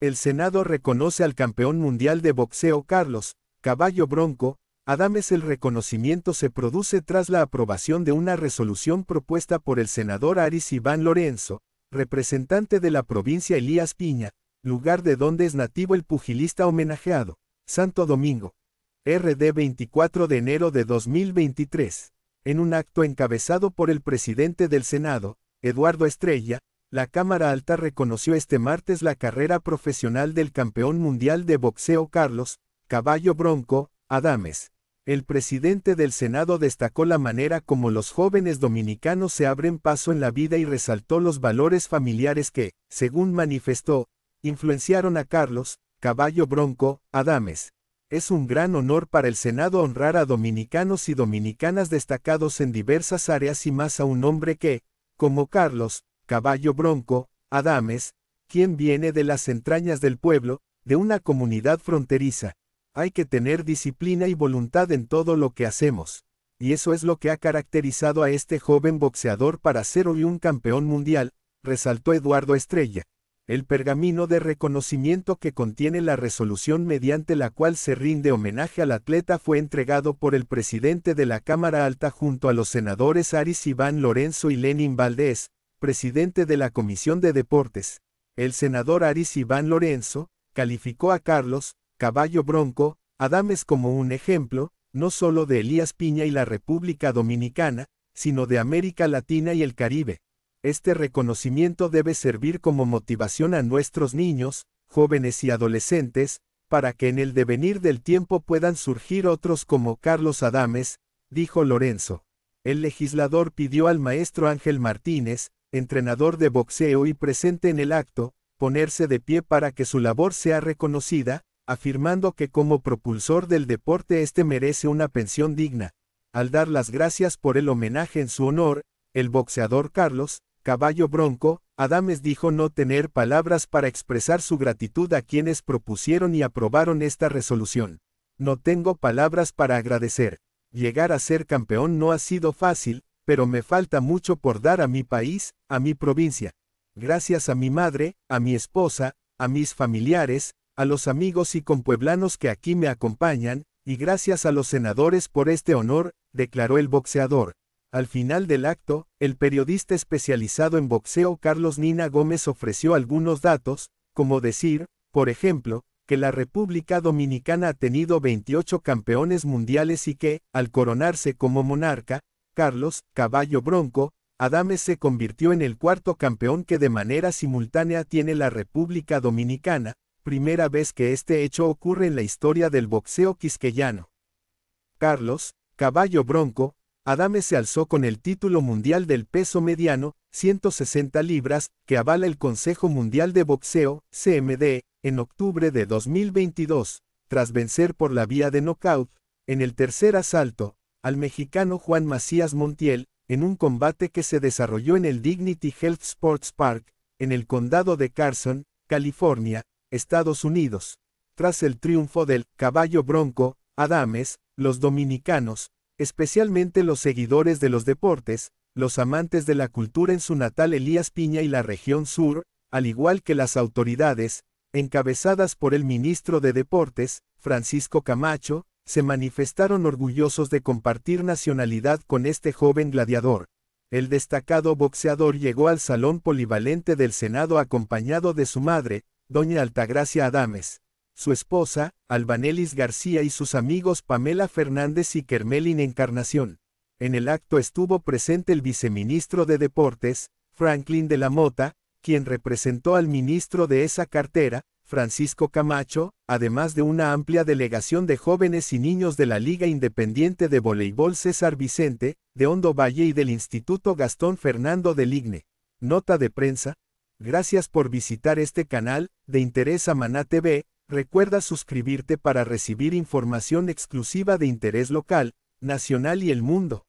El Senado reconoce al campeón mundial de boxeo Carlos, Caballo Bronco, Adames. El reconocimiento se produce tras la aprobación de una resolución propuesta por el senador Aris Iván Lorenzo, representante de la provincia Elías Piña, lugar de donde es nativo el pugilista homenajeado, Santo Domingo. RD 24 de enero de 2023. En un acto encabezado por el presidente del Senado, Eduardo Estrella, la Cámara Alta reconoció este martes la carrera profesional del campeón mundial de boxeo Carlos, Caballo Bronco, Adames. El presidente del Senado destacó la manera como los jóvenes dominicanos se abren paso en la vida y resaltó los valores familiares que, según manifestó, influenciaron a Carlos, Caballo Bronco, Adames. Es un gran honor para el Senado honrar a dominicanos y dominicanas destacados en diversas áreas y más a un hombre que, como Carlos, Caballo Bronco, Adames, quien viene de las entrañas del pueblo, de una comunidad fronteriza. Hay que tener disciplina y voluntad en todo lo que hacemos. Y eso es lo que ha caracterizado a este joven boxeador para ser hoy un campeón mundial, resaltó Eduardo Estrella. El pergamino de reconocimiento que contiene la resolución mediante la cual se rinde homenaje al atleta fue entregado por el presidente de la Cámara Alta junto a los senadores Aris Iván Lorenzo y Lenin Valdés, presidente de la Comisión de Deportes, el senador Aris Iván Lorenzo, calificó a Carlos, Caballo Bronco, Adames como un ejemplo, no solo de Elías Piña y la República Dominicana, sino de América Latina y el Caribe. Este reconocimiento debe servir como motivación a nuestros niños, jóvenes y adolescentes, para que en el devenir del tiempo puedan surgir otros como Carlos Adames, dijo Lorenzo. El legislador pidió al maestro Ángel Martínez, entrenador de boxeo y presente en el acto, ponerse de pie para que su labor sea reconocida, afirmando que como propulsor del deporte este merece una pensión digna. Al dar las gracias por el homenaje en su honor, el boxeador Carlos, caballo bronco, Adames dijo no tener palabras para expresar su gratitud a quienes propusieron y aprobaron esta resolución. No tengo palabras para agradecer. Llegar a ser campeón no ha sido fácil, pero me falta mucho por dar a mi país, a mi provincia. Gracias a mi madre, a mi esposa, a mis familiares, a los amigos y compueblanos que aquí me acompañan, y gracias a los senadores por este honor, declaró el boxeador. Al final del acto, el periodista especializado en boxeo Carlos Nina Gómez ofreció algunos datos, como decir, por ejemplo, que la República Dominicana ha tenido 28 campeones mundiales y que, al coronarse como monarca, Carlos, caballo bronco, Adames se convirtió en el cuarto campeón que de manera simultánea tiene la República Dominicana, primera vez que este hecho ocurre en la historia del boxeo quisqueyano. Carlos, caballo bronco, Adames se alzó con el título mundial del peso mediano, 160 libras, que avala el Consejo Mundial de Boxeo, CMD, en octubre de 2022, tras vencer por la vía de nocaut, en el tercer asalto, al mexicano Juan Macías Montiel, en un combate que se desarrolló en el Dignity Health Sports Park, en el condado de Carson, California, Estados Unidos. Tras el triunfo del caballo bronco, Adames, los dominicanos, especialmente los seguidores de los deportes, los amantes de la cultura en su natal Elías Piña y la región sur, al igual que las autoridades, encabezadas por el ministro de Deportes, Francisco Camacho, se manifestaron orgullosos de compartir nacionalidad con este joven gladiador. El destacado boxeador llegó al Salón Polivalente del Senado acompañado de su madre, doña Altagracia Adames, su esposa, Albanelis García y sus amigos Pamela Fernández y Kermelin Encarnación. En el acto estuvo presente el viceministro de Deportes, Franklin de la Mota, quien representó al ministro de esa cartera, Francisco Camacho, además de una amplia delegación de jóvenes y niños de la Liga Independiente de Voleibol César Vicente, de Hondo Valle y del Instituto Gastón Fernando del Igne. Nota de prensa. Gracias por visitar este canal, de interés Amaná TV, recuerda suscribirte para recibir información exclusiva de interés local, nacional y el mundo.